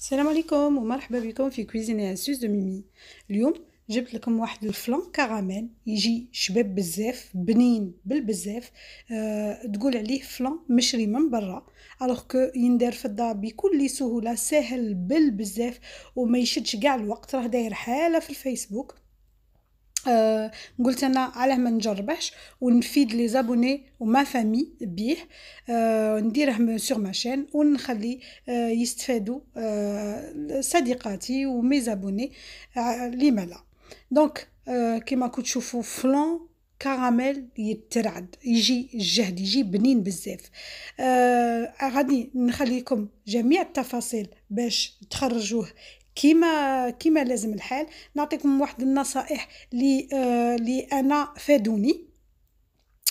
السلام عليكم ومرحبا بكم في كويزين اسوس دو ميمي اليوم جبت لكم واحد الفلان كراميل يجي شباب بزاف بنين بالبزاف أه تقول عليه فلان مشري من برا الوغ كو يندار في الدار بكل سهوله سهل بالبزاف وما يشدش كاع الوقت راه داير حاله في الفيسبوك آه، قلت انا علاه ما نجربهش ونفيد لي زابوني وما فامي بيه نديره سور ما شين ونخلي آه، يستفادوا آه، صديقاتي ومي زابوني لي مالا دونك كيما كنت تشوفوا فلان كراميل يترعد يجي الجهد يجي بنين بزاف آه غادي نخليكم جميع التفاصيل باش تخرجوه كيما كيما لازم الحال نعطيكم واحد النصائح لي آه، لي انا فادوني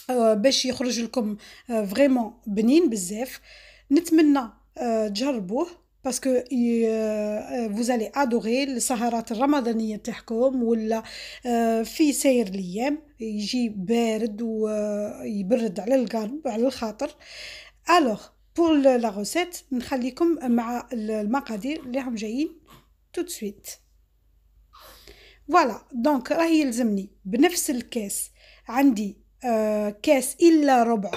آه، باش يخرج لكم فريمون آه، بنين بزاف نتمنى تجربوه باسكو vous allez ادوري السهرات الرمضانيه تاعكم ولا في سير الايام يجي بارد ويبرد على القلب على الخاطر الوغ بور لا غوسيت نخليكم مع المقادير اللي هم جايين tout de suite. Voilà, donc راهي يلزمني بنفس الكاس عندي آه كاس إلا ربع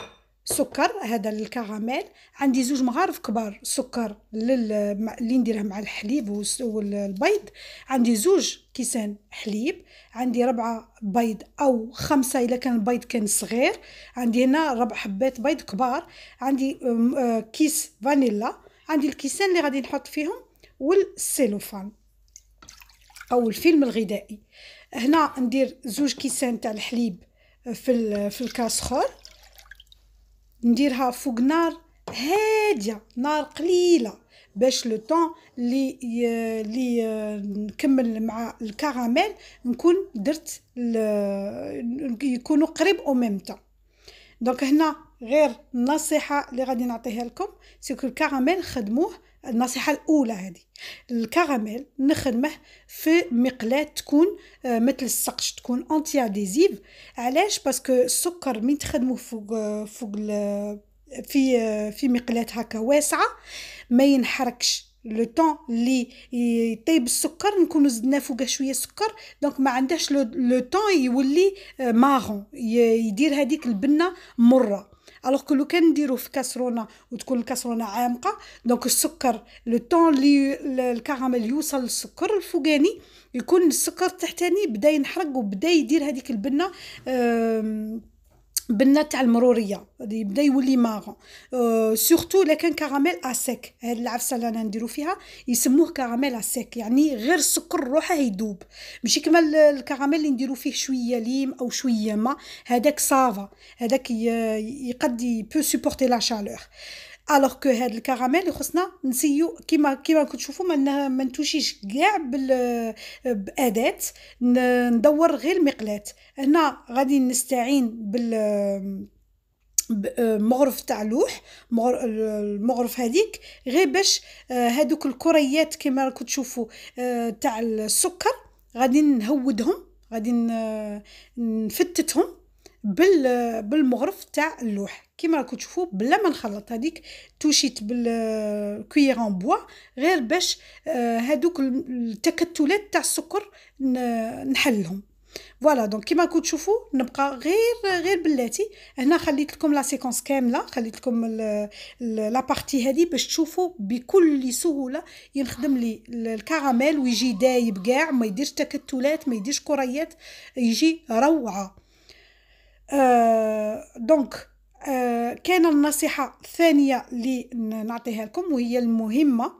سكر هذا للكراميل عندي زوج مغارف كبار سكر لل... اللي نديره مع الحليب والبيض عندي زوج كيسان حليب عندي ربعة بيض أو خمسة إلا كان البيض كان صغير عندي هنا ربع حبات بيض كبار عندي آه، كيس فانيلا عندي الكيسان اللي غادي نحط فيهم والسيلوفان او الفيلم الغذائي هنا ندير زوج كيسان تاع الحليب في في الكاسخور نديرها فوق نار هاديه نار قليله باش لو طون لي لي نكمل مع الكراميل نكون درت يكونوا قريب او ميم طون دونك هنا غير النصيحه اللي غادي نعطيها لكم سيكو الكراميل خدموه النصيحة الأولى هذه الكراميل نخدمه في مقلاة تكون آه، مثل السقش تكون أنتي أديزيف علاش باسكو السكر من تخدمو فوق آه، فوق آه، في في مقلاة هكا واسعة ما ينحركش لو طون لي يطيب السكر نكونو زدنا فوقه شويه سكر دونك ما عندهاش لو طون يولي مارون يدير هذيك البنه مره الوغ كو لو كان نديرو في كاسرونه وتكون الكاسرونه عامقه دونك السكر لو طون لي الكراميل يوصل للسكر الفوقاني يكون السكر التحتاني بدا ينحرق وبدا يدير هذيك البنه أه بنات تاع المروريه يبدا يولي ماغون أه سورتو الا كان كراميل اسيك هاد العفسه اللي انا نديرو فيها يسموه كراميل اسيك يعني غير السكر روحه يذوب ماشي كما الكراميل اللي نديرو فيه شويه ليم او شويه ما هذاك سافا هذاك يقد بو سوبورتي لا شالور الوغ كو هاد الكراميل خصنا نسيو كيما كيما كتشوفوا ما ما نتوشيش كاع باداه ندور غير المقلاه هنا غادي نستعين بال مغرف تاع لوح المغرف هذيك غير باش آه، هادوك الكريات كيما راكم تشوفوا آه، تاع السكر غادي نهودهم غادي نفتتهم بال بالمغرف تاع اللوح كيما راكم تشوفوا بلا ما نخلط هذيك توشيت بالكويرون بوا غير باش آه، هادوك التكتلات تاع السكر نحلهم فوالا دونك كيما راكم تشوفوا نبقى غير غير بلاتي هنا خليت لكم لا سيكونس كامله خليت لكم لا بارتي هذه باش تشوفوا بكل سهوله ينخدم لي الكراميل ويجي دايب كاع ما يديرش تكتلات ما يديرش كريات يجي روعه دونك آه كان النصيحة الثانية اللي نعطيها لكم وهي المهمة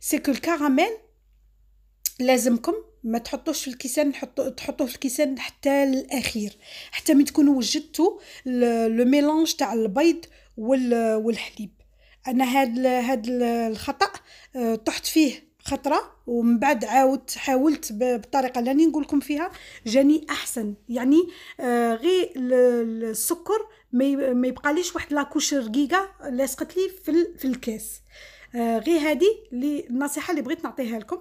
سيكو الكراميل لازمكم ما تحطوش في الكيسان تحطوه في الكيسان حتى الاخير حتى من تكونوا وجدتوا لو ميلونج تاع البيض والحليب انا هاد هاد الخطا آه، طحت فيه خطره ومن بعد عاودت حاولت بالطريقه اللي نقول لكم فيها جاني احسن يعني آه غير السكر ما يبقاليش واحد لاكوش رقيقه لاصقت لي في, الكاس آه غير هذه اللي النصيحه اللي بغيت نعطيها لكم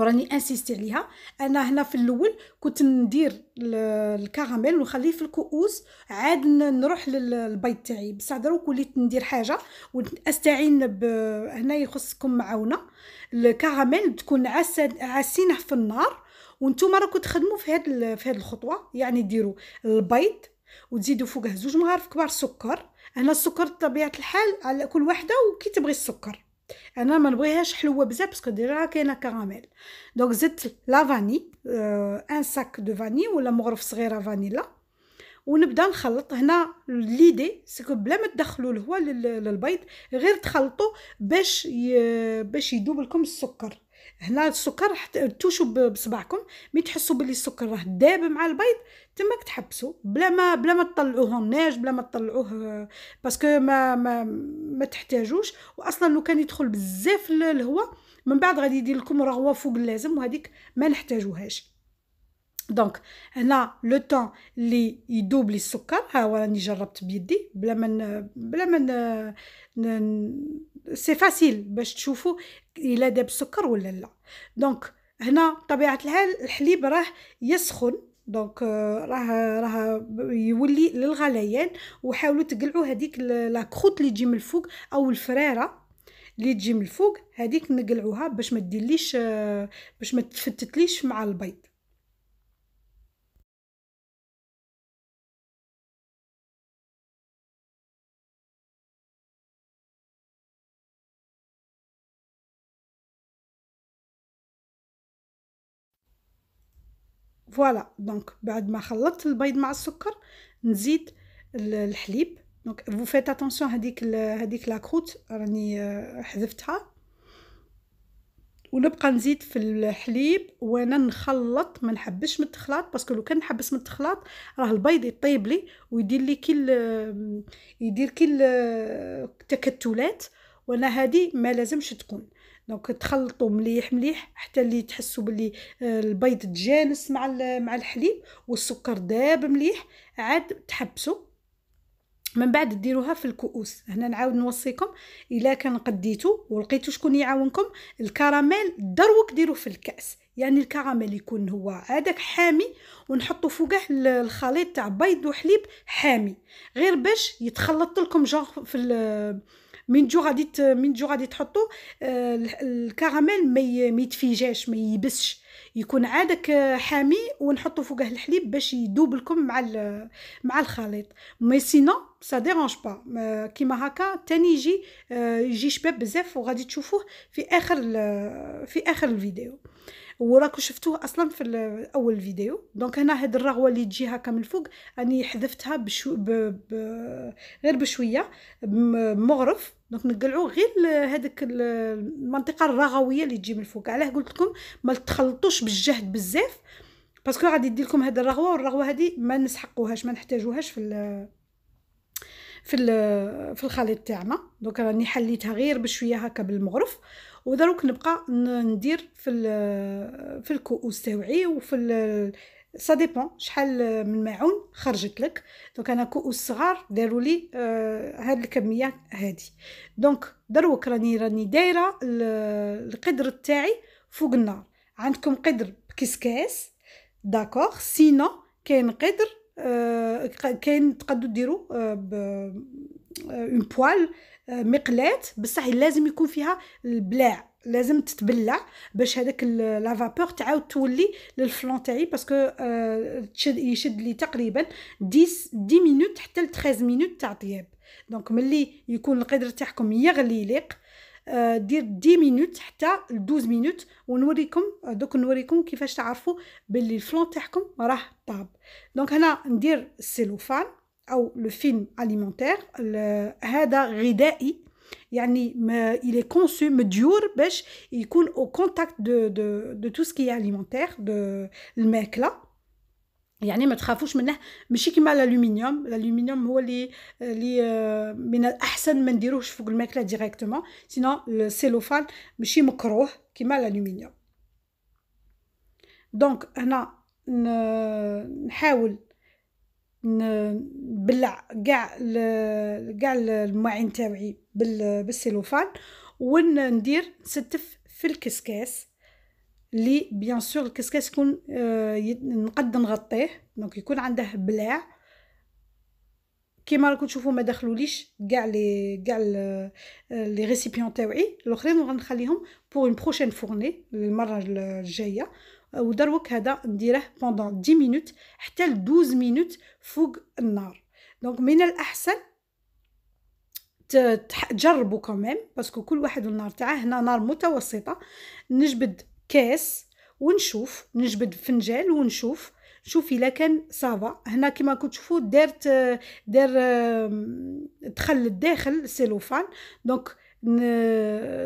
وراني انسيستي عليها انا هنا في الاول كنت ندير الكراميل ونخليه في الكؤوس عاد نروح للبيض تاعي بصح دروك وليت ندير حاجه واستعين ب هنا يخصكم معاونه الكراميل تكون عسد عاسينه في النار وانتم راكم تخدموا في هاد في هاد الخطوه يعني ديروا البيض وتزيدوا فوقه زوج مغارف كبار سكر هنا السكر بطبيعه الحال على كل وحده وكي تبغي السكر انا ما نبغيهاش حلوه بزاف باسكو ديجا كاينه كراميل دونك زدت لا فاني آه ان ساك دو فاني ولا مغرف صغيره فانيلا ونبدا نخلط هنا ليدي سكو بلا ما تدخلوا الهواء للبيض غير تخلطوا باش باش يذوب لكم السكر هنا السكر راح توشوا بصبعكم مي تحسوا بلي السكر راه داب مع البيض تماك تحبسوا بلا ما بلا ما تطلعوه الناج بلا ما تطلعوه باسكو ما ما ما تحتاجوش واصلا لو كان يدخل بزاف الهواء من بعد غادي يدير لكم رغوه فوق اللازم وهذيك ما نحتاجوهاش دونك هنا لو طون لي يدوب لي السكر ها هو راني جربت بيدي بلا ما بلا ما سي فاسيل باش تشوفوا الا داب السكر ولا لا دونك هنا بطبيعه الحال الحليب راه يسخن دونك آه، راه راه يولي للغليان وحاولوا تقلعوا هذيك لا كروت اللي تجي من الفوق او الفريره اللي تجي من الفوق هذيك نقلعوها باش ما ديرليش آه، باش ما تفتتليش مع البيض فوالا دونك بعد ما خلطت البيض مع السكر نزيد الحليب دونك فو فيت اتونسيون هذيك هذيك لا كروت راني آه، حذفتها ونبقى نزيد في الحليب وانا نخلط ما نحبش من التخلاط باسكو لو كان نحبس من التخلاط راه البيض يطيب لي ويدير لي كل يدير كي آه، تكتلات وانا هذه ما لازمش تكون دونك تخلطوا مليح مليح حتى اللي تحسوا باللي آه، البيض تجانس مع مع الحليب والسكر داب مليح عاد تحبسوا من بعد ديروها في الكؤوس هنا نعاود نوصيكم الا كان قديتو ولقيتو شكون يعاونكم الكراميل دروك ديرو في الكاس يعني الكراميل يكون هو هذاك حامي ونحطو فوقه الخليط تاع بيض وحليب حامي غير باش يتخلط لكم جونغ في من جو غادي من جو غادي تحطو آه، الكراميل ما يتفيجاش ما يبسش يكون عادك آه، حامي ونحطو فوقه الحليب باش يدوب لكم مع مع الخليط مي سينو سا ديرونج با كيما هكا تاني يجي آه، يجي شباب بزاف وغادي تشوفوه في اخر في اخر الفيديو وراكم شفتوه اصلا في اول فيديو دونك هنا هاد الرغوه اللي تجي هكا من الفوق راني حذفتها بشو ب... ب... غير بشويه بمغرف دونك نقلعوا غير هذاك المنطقه الرغويه اللي تجي من الفوق علاه قلت لكم ما تخلطوش بالجهد بزاف باسكو غادي يدي لكم هاد الرغوه والرغوه هذه ما نسحقوهاش ما نحتاجوهاش في في في الخليط تاعنا دونك راني حليتها غير بشويه هكا بالمغرف ودروك نبقى ندير في في الكؤوس تاوعي وفي سا ديبون شحال من معون خرجت لك دونك انا كؤوس صغار داروا لي آه، هاد الكميه هادي دونك دروك راني راني دايره القدر تاعي فوق النار عندكم قدر بكسكاس داكوغ سينو كاين قدر آه، كاين تقدروا ديروا اون آه، بوال مقلاه بصح لازم يكون فيها البلاع لازم تتبلع باش هذاك لا فابور تعاود تولي للفلون تاعي باسكو آه، تشد يشد لي تقريبا 10 10 مينوت حتى ل 13 مينوت تاع طياب دونك ملي يكون القدر تاعكم يغلي ليق آه، دير 10 مينوت حتى ل 12 مينوت ونوريكم دوك نوريكم كيفاش تعرفوا باللي الفلون تاعكم راه طاب دونك هنا ندير السيلوفان ou le film alimentaire, le, il est conçu il coule au contact de, tout ce qui est alimentaire de le mec là يعني ما تخافوش منه ماشي كيما L'aluminium الالومنيوم هو اللي اللي من الاحسن ما نديروهش فوق الماكله ماشي مكروه l'aluminium. Donc, هنا نحاول نبلع كاع كاع المواعين تاوعي بالسيلوفان وندير نستف في الكسكاس لي بيان سور الكسكاس يكون آه، نقد نغطيه دونك يكون عنده بلاع كيما راكم تشوفوا ما دخلوليش كاع لي كاع لي ريسيبيون تاوعي الاخرين غنخليهم بور اون بروشين فورني المره الجايه ودروك هذا نديره بوندون 10 مينوت حتى ل 12 مينوت فوق النار دونك من الاحسن تجربوا كمان باسكو كل واحد النار تاعه هنا نار متوسطه نجبد كاس ونشوف نجبد فنجان ونشوف شوفي الا كان صافا هنا كما كنت تشوفوا دارت دار دخل الداخل سيلوفان دونك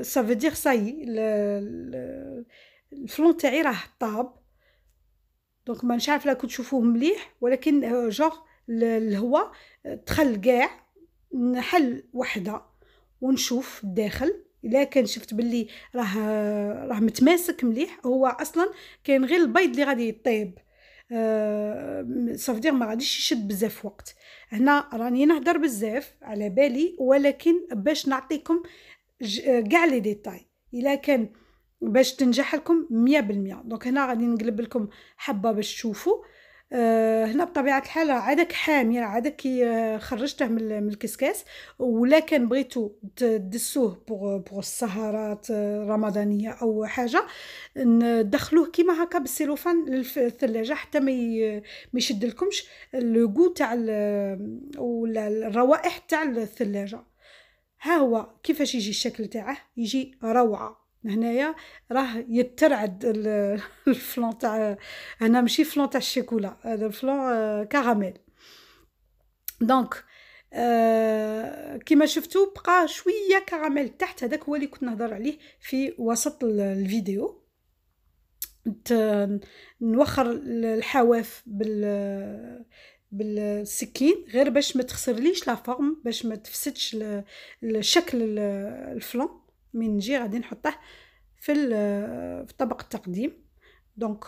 سافو دير ساي الفلون تاعي راه طاب دونك ما عارف لا تشوفوه مليح ولكن جوغ الهواء آه، دخل كاع نحل وحده ونشوف الداخل الا كان شفت باللي راه راه متماسك مليح هو اصلا كاين غير البيض اللي غادي يطيب آه، صافي دير ما غاديش يشد بزاف وقت هنا راني نهضر بزاف على بالي ولكن باش نعطيكم آه، كاع لي ديتاي الا كان باش تنجح لكم بالمية دونك هنا غادي نقلب لكم حبه باش تشوفوا آه، هنا بطبيعه الحال عادك حامي عادك كي آه، خرجته من الكسكاس ولكن كان بغيتو تدسوه بوغ بوغ السهرات آه، رمضانيه او حاجه ندخلوه كيما هكا بالسيلوفان للثلاجه حتى ما يشد لكمش الغو تاع ولا الروائح تاع الثلاجه ها هو كيفاش يجي الشكل تاعه يجي روعه هنايا راه يترعد الفلون تاع هنا ماشي فلون تاع الشيكولا هذا فلون كراميل دونك آه كما آه، شفتوا بقى شويه كراميل تحت هذاك هو اللي كنت نهضر عليه في وسط الفيديو نوخر الحواف بال بالسكين غير باش ما تخسرليش لا فورم باش ما تفسدش الشكل الفلون من نجي غادي نحطه في في طبق التقديم دونك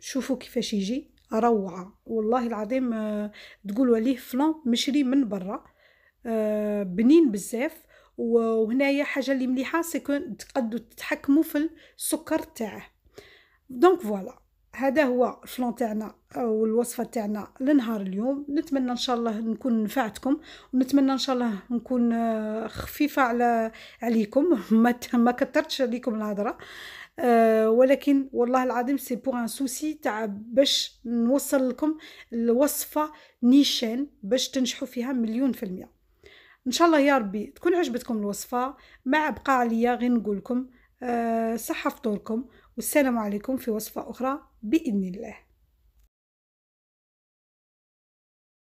شوفوا كيفاش يجي روعه والله العظيم آه، تقولوا عليه فلان مشري من برا آه، بنين بزاف وهنايا حاجه اللي مليحه سكو تقدوا تتحكموا في السكر تاعه دونك فوالا هذا هو الفلون تاعنا او الوصفه تاعنا لنهار اليوم نتمنى ان شاء الله نكون نفعتكم ونتمنى ان شاء الله نكون آه، خفيفه على عليكم ما ما كثرتش عليكم الهضره آه، ولكن والله العظيم سي بوغ ان سوسي تاع باش نوصل لكم الوصفه نيشان باش تنجحوا فيها مليون في المية ان شاء الله يا ربي تكون عجبتكم الوصفه مع بقى عليا غير نقول لكم آه، صحه فطوركم والسلام عليكم في وصفه اخرى bi'nillah.